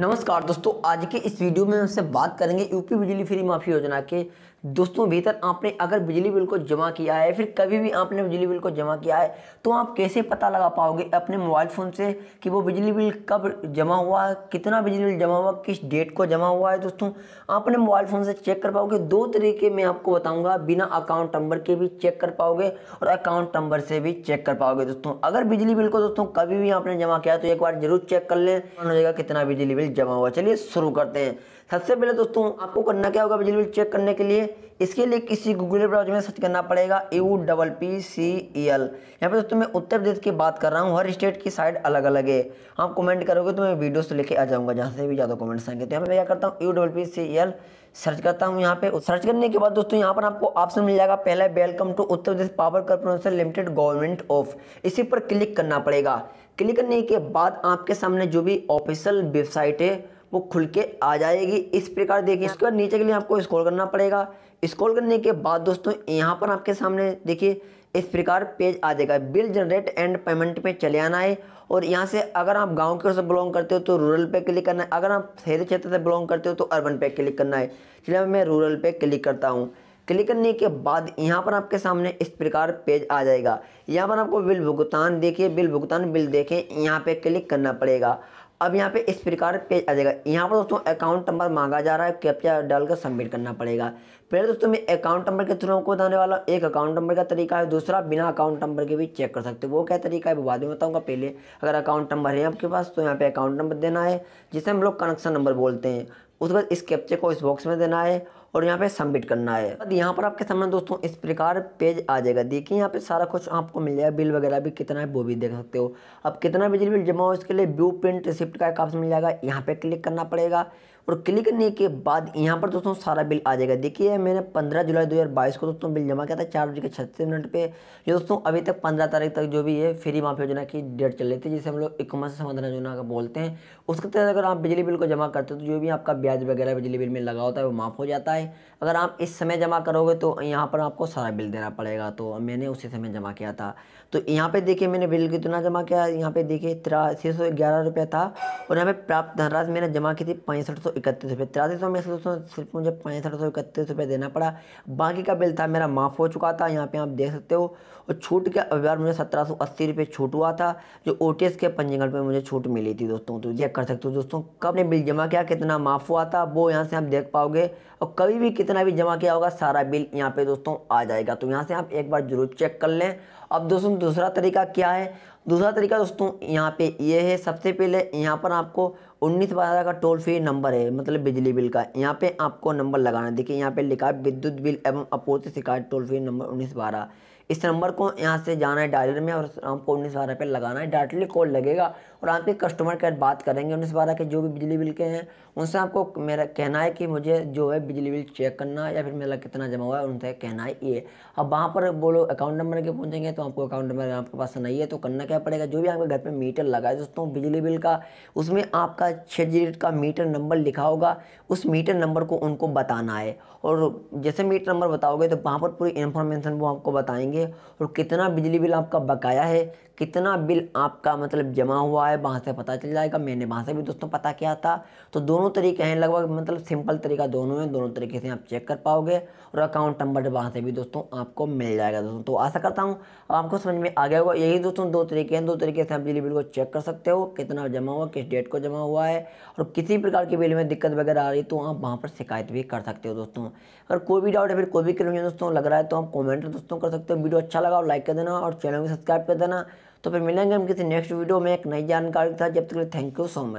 नमस्कार दोस्तों आज के इस वीडियो में हमसे बात करेंगे यूपी बिजली फ्री माफ़ी योजना के दोस्तों भीतर आपने अगर बिजली बिल को जमा किया है फिर कभी भी आपने बिजली बिल को जमा किया है तो आप कैसे पता लगा पाओगे अपने मोबाइल फ़ोन से कि वो बिजली बिल कब जमा हुआ है कितना बिजली बिल जमा हुआ किस डेट को जमा हुआ है दोस्तों आप अपने मोबाइल फ़ोन से चेक कर पाओगे दो तरीके मैं आपको बताऊँगा बिना अकाउंट नंबर के भी चेक कर पाओगे और अकाउंट नंबर से भी चेक कर पाओगे दोस्तों अगर बिजली बिल को दोस्तों कभी भी आपने जमा किया तो एक बार जरूर चेक कर लें कितना बिजली बिल जमा हुआ चलिए शुरू करते हैं सबसे पहले दोस्तों आपको करना क्या होगा बिजली बिल चेक करने के लिए इसके लिए किसी गूगल ब्राउज में सर्च करना पड़ेगा U double P C E L यहाँ पर दोस्तों मैं उत्तर प्रदेश की बात कर रहा हूँ हर स्टेट की साइड अलग अलग है आप कमेंट करोगे तो मैं वीडियो से लेके आ जाऊँगा जहाँ से भी ज़्यादा कमेंट्स आएंगे तो यहाँ पे क्या करता हूँ U double P C E L search करता हूँ यहाँ पे सर्च करने के बाद दोस्तों यहाँ पर आपको ऑप्शन मिल जाएगा पहला welcome to Uttar Pradesh power corporation limited government of इसी पर क्लिक करना पड़ेगा क्लिक करने के बाद आपके सामने जो भी ऑफिशियल वेबसाइट है वो खुल के आ जाएगी इस प्रकार देखिए हाँ। इसके बाद नीचे के लिए आपको स्क्रॉल करना पड़ेगा स्क्रॉल करने के बाद दोस्तों यहाँ पर आपके सामने देखिए इस प्रकार पेज आ जाएगा बिल जनरेट एंड पेमेंट पे चले आना है और यहाँ से अगर आप गांव की ओर से बिलोंग करते हो तो रूरल पे क्लिक करना है अगर आप शहरी क्षेत्र से बिलोंग करते हो तो अर्बन पे क्लिक करना है चलिए मैं रूरल पे क्लिक करता हूँ क्लिक करने के बाद यहाँ पर आपके सामने इस प्रकार पेज आ जाएगा यहाँ पर आपको बिल भुगतान देखिए बिल भुगतान बिल देखें यहाँ पे क्लिक करना पड़ेगा अब यहाँ पे इस प्रकार पेज आ जाएगा यहाँ पर दोस्तों अकाउंट नंबर मांगा जा रहा है कैप्चा डालकर सबमिट करना पड़ेगा पहले दोस्तों मैं अकाउंट नंबर के थ्रू आपको बताने वाला हूँ एक अकाउंट नंबर का तरीका है दूसरा बिना अकाउंट नंबर के भी चेक कर सकते हो वो क्या तरीका है वो बाद में बताऊँगा पहले अगर अकाउंट नंबर है आपके पास तो यहाँ पर अकाउंट नंबर देना है जिसे हम लोग कनेक्शन नंबर बोलते हैं उसके बाद इस कैप्चे को इस बॉक्स में देना है और यहाँ पे सबमिट करना है बाद यहाँ पर आपके सामने दोस्तों इस प्रकार पेज आ जाएगा देखिए यहाँ पे सारा कुछ आपको मिल जाएगा बिल वगैरह भी कितना है वो भी देख सकते हो अब कितना बिजली बिल जमा हो इसके लिए ब्लू प्रिंट रिसिप्ट का एक ऑप्शन मिल जाएगा यहाँ पे क्लिक करना पड़ेगा और क्लिक करने के बाद यहाँ पर दोस्तों सारा बिल आ जाएगा देखिए मैंने पंद्रह जुलाई बाईस को दोस्तों बिल जमा किया था चार बजे के छत्तीस मिनट पर जो दोस्तों अभी तक पंद्रह तारीख तक जो भी है फ्री माफी योजना की डेट चल रही थी जिसे हम लोग इकमत समाधान योजना का बोलते हैं उसके तहत अगर आप बिजली बिल को जमा करते हो तो जो भी आपका ब्याज वगैरह बिजली बिल में लगा होता है वो माफ़ हो जाता है है अगर आप इस समय जमा करोगे तो यहाँ पर आपको सारा बिल देना पड़ेगा तो मैंने उसी समय जमा किया था तो यहाँ पे देखिए मैंने बिल कितना जमा किया यहाँ पे देखिए तिरासी सौ ग्यारह रुपये था और यहाँ पे प्राप्त धनराशि मैंने जमा की थी पैंसठ सौ इकतीस रुपये तिरासी सौ में से दोस्तों सिर्फ मुझे पैंसठ सौ इकतीस रुपये देना पड़ा बाकी का बिल था मेरा माफ़ हो चुका था यहाँ पर आप देख सकते हो और छूट के अखबार मुझे सत्रह सौ अस्सी रुपये छूट हुआ था जो ओ टी एस के पंजीकरण पर मुझे छूट मिली थी दोस्तों तो ये कर सकते हो दोस्तों कब ने बिल जमा किया कितना माफ़ हुआ था वो यहाँ से आप देख पाओगे और कब कभी भी कितना भी जमा किया होगा सारा बिल यहाँ पे दोस्तों आ जाएगा तो यहाँ से आप एक बार जरूर चेक कर लें अब दोस्तों दूसरा तरीका क्या है दूसरा तरीका दोस्तों यहाँ पे ये यह है सबसे पहले यहाँ पर आपको उन्नीस बारह का टोल फ्री नंबर है मतलब बिजली बिल का यहाँ पे आपको नंबर लगाना देखिए यहाँ पे लिखा है विद्युत बिल एवं आपूर्ति शिकायत टोल फ्री नंबर उन्नीस इस नंबर को यहाँ से जाना है डायलर में और आपको उन्नीस बारह पर लगाना है डायरेक्टली कॉल लगेगा और आपके कस्टमर केयर बात करेंगे उन्नीस बारह के जो भी बिजली बिल के हैं उनसे आपको मेरा कहना है कि मुझे जो है बिजली बिल चेक करना है या फिर मेरा कितना जमा हुआ है उनसे कहना है ये अब वहाँ पर बोलो अकाउंट नंबर के पूछेंगे तो आपको अकाउंट नंबर आपके पास नहीं है तो करना क्या पड़ेगा जो भी आपके घर पर मीटर लगा है दोस्तों बिजली बिल का उसमें आपका छः डिजिट का मीटर नंबर लिखा होगा उस मीटर नंबर को उनको बताना है और जैसे मीटर नंबर बताओगे तो वहाँ पर पूरी इन्फॉर्मेशन वो आपको बताएंगे करेंगे और कितना बिजली बिल आपका बकाया है कितना बिल आपका मतलब जमा हुआ है वहाँ से पता चल जाएगा मैंने वहाँ से भी दोस्तों पता किया था तो दोनों तरीके हैं लगभग मतलब सिंपल तरीका दोनों है दोनों तरीके से आप चेक कर पाओगे और अकाउंट नंबर वहाँ से भी दोस्तों आपको मिल जाएगा दोस्तों तो आशा करता हूँ अब आपको समझ में आ गया होगा यही दोस्तों दो तरीके हैं दो तरीके से आप बिजली बिल को चेक कर सकते हो कितना जमा हुआ किस डेट को जमा हुआ है और किसी प्रकार के बिल में दिक्कत वगैरह आ रही तो आप वहाँ पर शिकायत भी कर सकते हो दोस्तों अगर कोई भी डाउट है फिर कोई भी क्लियर दोस्तों लग रहा है तो आप कॉमेंट दोस्तों कर सकते हो वीडियो अच्छा लगा हो लाइक कर देना और चैनल को सब्सक्राइब कर देना तो फिर मिलेंगे हम किसी नेक्स्ट वीडियो में एक नई जानकारी के साथ जब तक थैंक यू सो मच